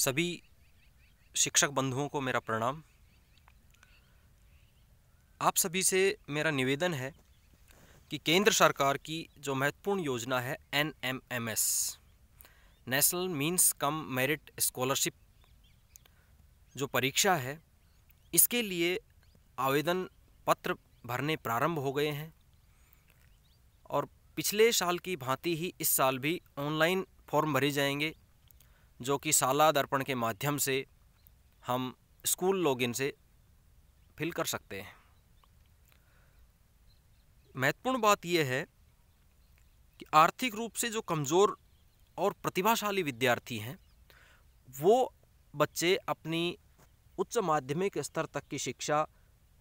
सभी शिक्षक बंधुओं को मेरा प्रणाम आप सभी से मेरा निवेदन है कि केंद्र सरकार की जो महत्वपूर्ण योजना है N M M S national means cum merit scholarship जो परीक्षा है इसके लिए आवेदन पत्र भरने प्रारंभ हो गए हैं और पिछले साल की भांति ही इस साल भी ऑनलाइन फॉर्म भरे जाएंगे जो कि साला दर्पण के माध्यम से हम स्कूल लॉगिन से फिल कर सकते हैं महत्वपूर्ण बात यह है कि आर्थिक रूप से जो कमज़ोर और प्रतिभाशाली विद्यार्थी हैं वो बच्चे अपनी उच्च माध्यमिक स्तर तक की शिक्षा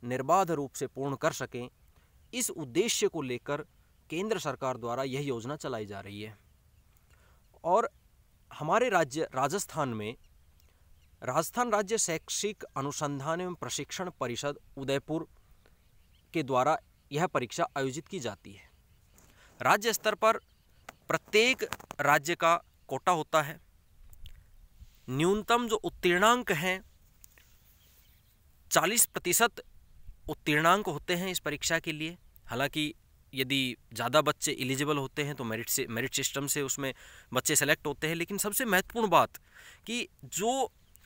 निर्बाध रूप से पूर्ण कर सकें इस उद्देश्य को लेकर केंद्र सरकार द्वारा यह योजना चलाई जा रही है और हमारे राज्य राजस्थान में राजस्थान राज्य शैक्षिक अनुसंधान एवं प्रशिक्षण परिषद उदयपुर के द्वारा यह परीक्षा आयोजित की जाती है राज्य स्तर पर प्रत्येक राज्य का कोटा होता है न्यूनतम जो उत्तीर्णांक हैं चालीस प्रतिशत उत्तीर्णांक होते हैं इस परीक्षा के लिए हालांकि यदि ज़्यादा बच्चे एलिजिबल होते हैं तो मेरिट से मेरिट सिस्टम से उसमें बच्चे सेलेक्ट होते हैं लेकिन सबसे महत्वपूर्ण बात कि जो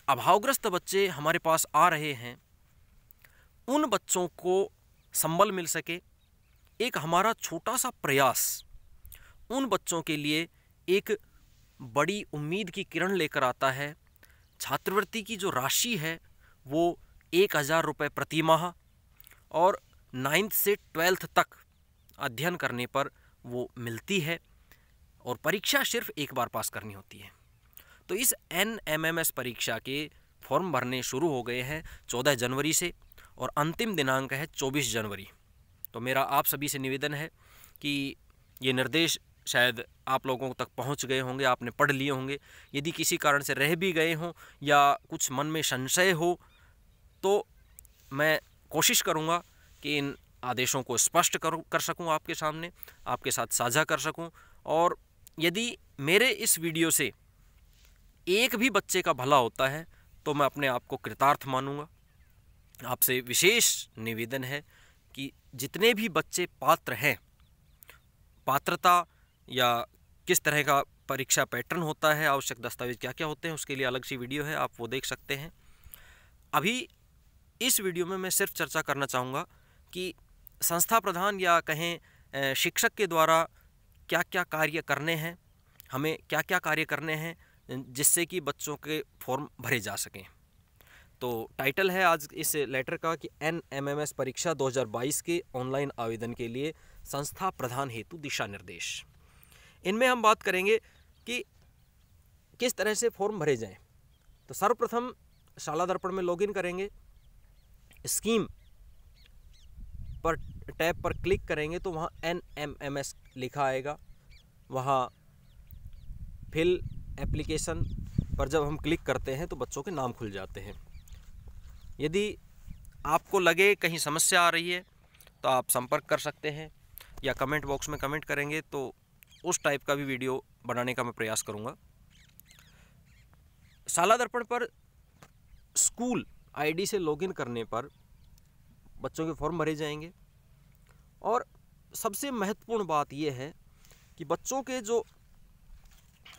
अभावग्रस्त बच्चे हमारे पास आ रहे हैं उन बच्चों को संबल मिल सके एक हमारा छोटा सा प्रयास उन बच्चों के लिए एक बड़ी उम्मीद की किरण लेकर आता है छात्रवृत्ति की जो राशि है वो एक हज़ार रुपये प्रतिमाह और नाइन्थ से ट्वेल्थ तक अध्ययन करने पर वो मिलती है और परीक्षा सिर्फ एक बार पास करनी होती है तो इस एन परीक्षा के फॉर्म भरने शुरू हो गए हैं चौदह जनवरी से और अंतिम दिनांक है चौबीस जनवरी तो मेरा आप सभी से निवेदन है कि ये निर्देश शायद आप लोगों तक पहुंच गए होंगे आपने पढ़ लिए होंगे यदि किसी कारण से रह भी गए हों या कुछ मन में संशय हो तो मैं कोशिश करूँगा कि इन आदेशों को स्पष्ट कर कर सकूँ आपके सामने आपके साथ साझा कर सकूँ और यदि मेरे इस वीडियो से एक भी बच्चे का भला होता है तो मैं अपने आप को कृतार्थ मानूंगा आपसे विशेष निवेदन है कि जितने भी बच्चे पात्र हैं पात्रता या किस तरह का परीक्षा पैटर्न होता है आवश्यक दस्तावेज क्या क्या होते हैं उसके लिए अलग सी वीडियो है आप वो देख सकते हैं अभी इस वीडियो में मैं सिर्फ चर्चा करना चाहूँगा कि संस्था प्रधान या कहें शिक्षक के द्वारा क्या क्या कार्य करने हैं हमें क्या क्या कार्य करने हैं जिससे कि बच्चों के फॉर्म भरे जा सकें तो टाइटल है आज इस लेटर का कि एन एम एम एस परीक्षा 2022 के ऑनलाइन आवेदन के लिए संस्था प्रधान हेतु दिशा निर्देश इनमें हम बात करेंगे कि किस तरह से फॉर्म भरे जाएं तो सर्वप्रथम शाला दर्पण में लॉगिन करेंगे स्कीम पर टैब पर क्लिक करेंगे तो वहाँ एन एम एम एस लिखा आएगा वहाँ फिल एप्लीकेशन पर जब हम क्लिक करते हैं तो बच्चों के नाम खुल जाते हैं यदि आपको लगे कहीं समस्या आ रही है तो आप संपर्क कर सकते हैं या कमेंट बॉक्स में कमेंट करेंगे तो उस टाइप का भी वीडियो बनाने का मैं प्रयास करूँगा शाला दर्पण पर स्कूल आईडी से लॉगिन करने पर बच्चों के फॉर्म भरे जाएंगे और सबसे महत्वपूर्ण बात ये है कि बच्चों के जो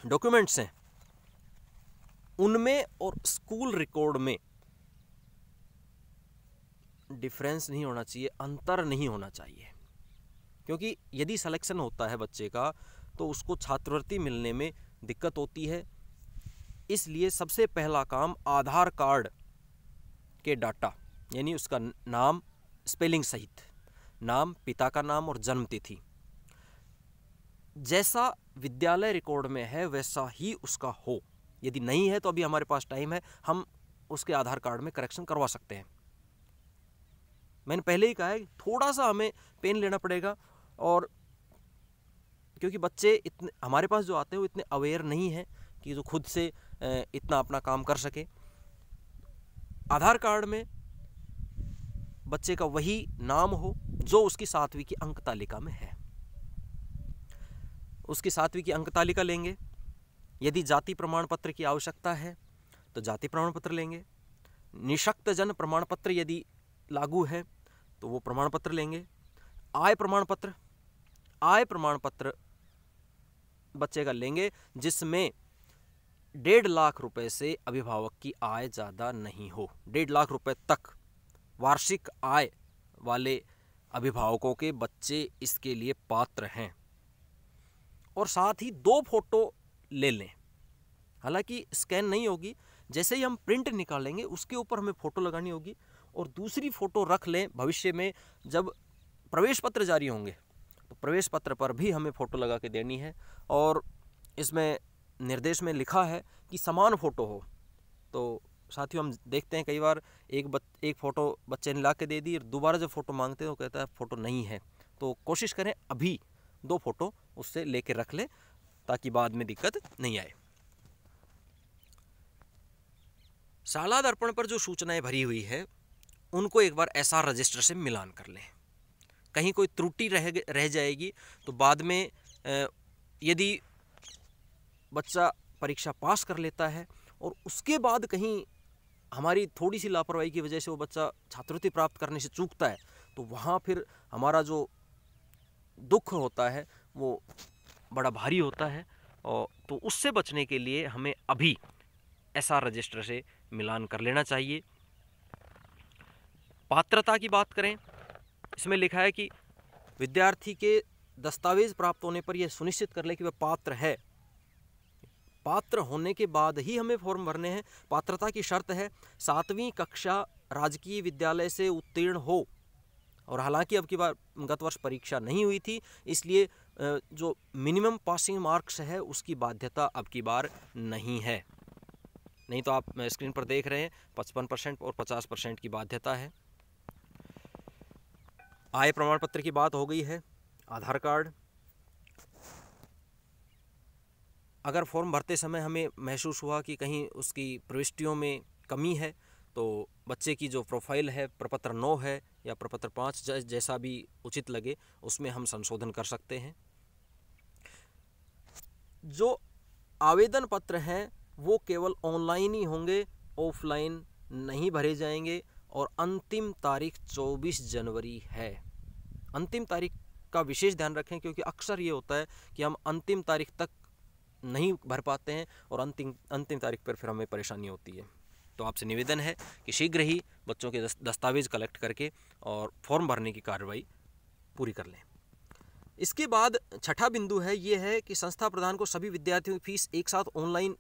डॉक्यूमेंट्स हैं उनमें और स्कूल रिकॉर्ड में डिफरेंस नहीं होना चाहिए अंतर नहीं होना चाहिए क्योंकि यदि सिलेक्शन होता है बच्चे का तो उसको छात्रवृत्ति मिलने में दिक्कत होती है इसलिए सबसे पहला काम आधार कार्ड के डाटा यानी उसका नाम स्पेलिंग सहित नाम पिता का नाम और जन्मतिथि जैसा विद्यालय रिकॉर्ड में है वैसा ही उसका हो यदि नहीं है तो अभी हमारे पास टाइम है हम उसके आधार कार्ड में करेक्शन करवा सकते हैं मैंने पहले ही कहा है थोड़ा सा हमें पेन लेना पड़ेगा और क्योंकि बच्चे इतने हमारे पास जो आते हैं वो इतने अवेयर नहीं हैं कि जो खुद से इतना अपना काम कर सके आधार कार्ड में बच्चे का वही नाम हो जो उसकी सातवीं की अंक तालिका में है उसकी सातवीं की अंक तालिका लेंगे यदि जाति प्रमाण पत्र की आवश्यकता है तो जाति प्रमाण पत्र लेंगे निशक्त जन प्रमाण पत्र यदि लागू है तो वो प्रमाण पत्र लेंगे आय प्रमाण पत्र आय प्रमाण पत्र बच्चे का लेंगे जिसमें डेढ़ लाख रुपए से अभिभावक की आय ज़्यादा नहीं हो डेढ़ लाख रुपए तक वार्षिक आय वाले अभिभावकों के बच्चे इसके लिए पात्र हैं और साथ ही दो फोटो ले लें हालांकि स्कैन नहीं होगी जैसे ही हम प्रिंट निकालेंगे उसके ऊपर हमें फ़ोटो लगानी होगी और दूसरी फ़ोटो रख लें भविष्य में जब प्रवेश पत्र जारी होंगे तो प्रवेश पत्र पर भी हमें फ़ोटो लगा के देनी है और इसमें निर्देश में लिखा है कि समान फ़ोटो हो तो साथियों हम देखते हैं कई बार एक बच एक फ़ोटो बच्चे ने ला के दे दी और दोबारा जब फ़ोटो मांगते हैं तो कहता है फ़ोटो नहीं है तो कोशिश करें अभी दो फ़ोटो उससे ले कर रख लें ताकि बाद में दिक्कत नहीं आए शाला दर्पण पर जो सूचनाएं भरी हुई है उनको एक बार एस रजिस्टर से मिलान कर लें कहीं कोई त्रुटि रह रह जाएगी तो बाद में यदि बच्चा परीक्षा पास कर लेता है और उसके बाद कहीं हमारी थोड़ी सी लापरवाही की वजह से वो बच्चा छात्रवृत्ति प्राप्त करने से चूकता है तो वहाँ फिर हमारा जो दुख होता है वो बड़ा भारी होता है और तो उससे बचने के लिए हमें अभी एस आर रजिस्टर से मिलान कर लेना चाहिए पात्रता की बात करें इसमें लिखा है कि विद्यार्थी के दस्तावेज़ प्राप्त होने पर यह सुनिश्चित कर ले कि वह पात्र है पात्र होने के बाद ही हमें फॉर्म भरने हैं पात्रता की शर्त है सातवीं कक्षा राजकीय विद्यालय से उत्तीर्ण हो और हालांकि अब की बार गत वर्ष परीक्षा नहीं हुई थी इसलिए जो मिनिमम पासिंग मार्क्स है उसकी बाध्यता अब की बार नहीं है नहीं तो आप स्क्रीन पर देख रहे हैं पचपन परसेंट और पचास परसेंट की बाध्यता है आय प्रमाण पत्र की बात हो गई है आधार कार्ड अगर फॉर्म भरते समय हमें महसूस हुआ कि कहीं उसकी प्रविष्टियों में कमी है तो बच्चे की जो प्रोफाइल है प्रपत्र नौ है या प्रपत्र पाँच जैसा भी उचित लगे उसमें हम संशोधन कर सकते हैं जो आवेदन पत्र हैं वो केवल ऑनलाइन ही होंगे ऑफलाइन नहीं भरे जाएंगे और अंतिम तारीख 24 जनवरी है अंतिम तारीख का विशेष ध्यान रखें क्योंकि अक्सर ये होता है कि हम अंतिम तारीख तक नहीं भर पाते हैं और अंतिम अंतिम तारीख पर फिर हमें परेशानी होती है तो आपसे निवेदन है कि शीघ्र ही बच्चों के दस्तावेज कलेक्ट करके और फॉर्म भरने की कार्रवाई पूरी कर लें इसके बाद छठा बिंदु है ये है कि संस्था प्रधान को सभी विद्यार्थियों की फीस एक साथ ऑनलाइन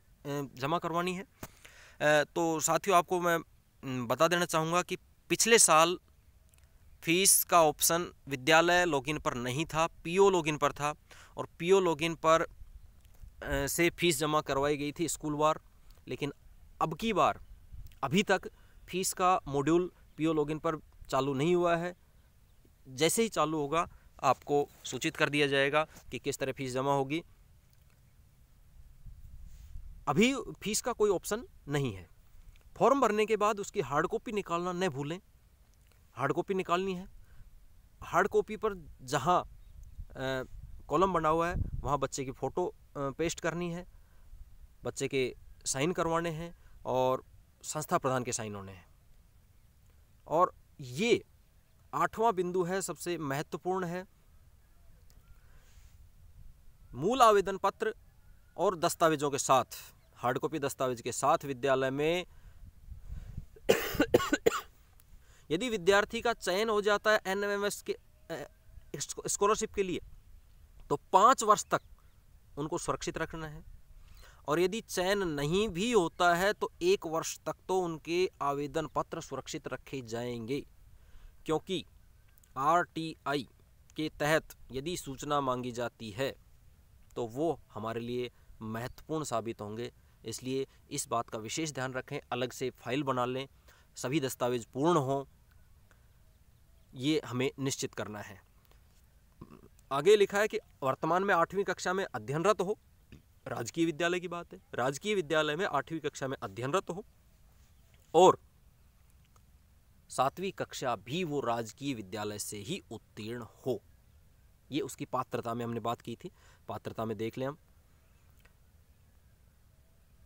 जमा करवानी है तो साथियों आपको मैं बता देना चाहूँगा कि पिछले साल फीस का ऑप्शन विद्यालय लॉगिन पर नहीं था पीओ लॉगिन पर था और पीओ लॉगिन पर से फ़ीस जमा करवाई गई थी स्कूल वार लेकिन अब की बार अभी तक फीस का मॉड्यूल पीओ लॉगिन पर चालू नहीं हुआ है जैसे ही चालू होगा आपको सूचित कर दिया जाएगा कि किस तरह फीस जमा होगी अभी फीस का कोई ऑप्शन नहीं है फॉर्म भरने के बाद उसकी हार्ड कॉपी निकालना न भूलें हार्ड कॉपी निकालनी है हार्ड कॉपी पर जहाँ कॉलम बना हुआ है वहाँ बच्चे की फ़ोटो पेस्ट करनी है बच्चे के साइन करवाने हैं और संस्था प्रधान के साइन होने हैं और ये आठवां बिंदु है सबसे महत्वपूर्ण है मूल आवेदन पत्र और दस्तावेजों के साथ हार्ड कॉपी दस्तावेज के साथ विद्यालय में यदि विद्यार्थी का चयन हो जाता है एनएमएमएस के स्कॉलरशिप के लिए तो पाँच वर्ष तक उनको सुरक्षित रखना है और यदि चयन नहीं भी होता है तो एक वर्ष तक तो उनके आवेदन पत्र सुरक्षित रखे जाएंगे क्योंकि आरटीआई के तहत यदि सूचना मांगी जाती है तो वो हमारे लिए महत्वपूर्ण साबित होंगे इसलिए इस बात का विशेष ध्यान रखें अलग से फाइल बना लें सभी दस्तावेज पूर्ण हों ये हमें निश्चित करना है आगे लिखा है कि वर्तमान में आठवीं कक्षा में अध्ययनरत हो राजकीय विद्यालय की बात है राजकीय विद्यालय में आठवीं कक्षा में अध्ययनरत हो और सातवीं कक्षा भी वो राजकीय विद्यालय से ही उत्तीर्ण हो ये उसकी पात्रता में हमने बात की थी पात्रता में देख लें हम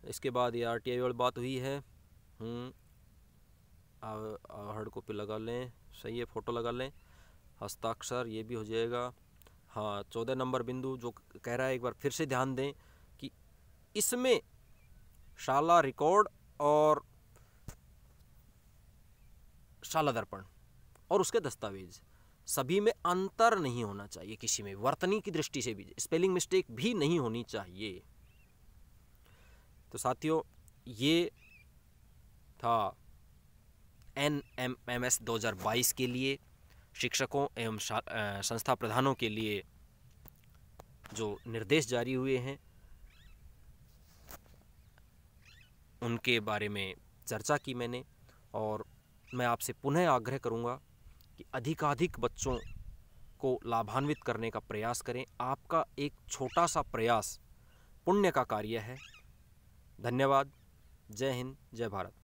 इसके बाद ये आर टी वाली बात हुई है हम्म, हर्ड कॉपी लगा लें सही है फ़ोटो लगा लें हस्ताक्षर ये भी हो जाएगा हाँ चौदह नंबर बिंदु जो कह रहा है एक बार फिर से ध्यान दें कि इसमें शाला रिकॉर्ड और शाला दर्पण और उसके दस्तावेज सभी में अंतर नहीं होना चाहिए किसी में वर्तनी की दृष्टि से भी स्पेलिंग मिस्टेक भी नहीं होनी चाहिए तो साथियों ये था एन एम एम एस दो हज़ार बाईस के लिए शिक्षकों एवं संस्था प्रधानों के लिए जो निर्देश जारी हुए हैं उनके बारे में चर्चा की मैंने और मैं आपसे पुनः आग्रह करूंगा कि अधिकाधिक बच्चों को लाभान्वित करने का प्रयास करें आपका एक छोटा सा प्रयास पुण्य का कार्य है धन्यवाद जय हिंद जय भारत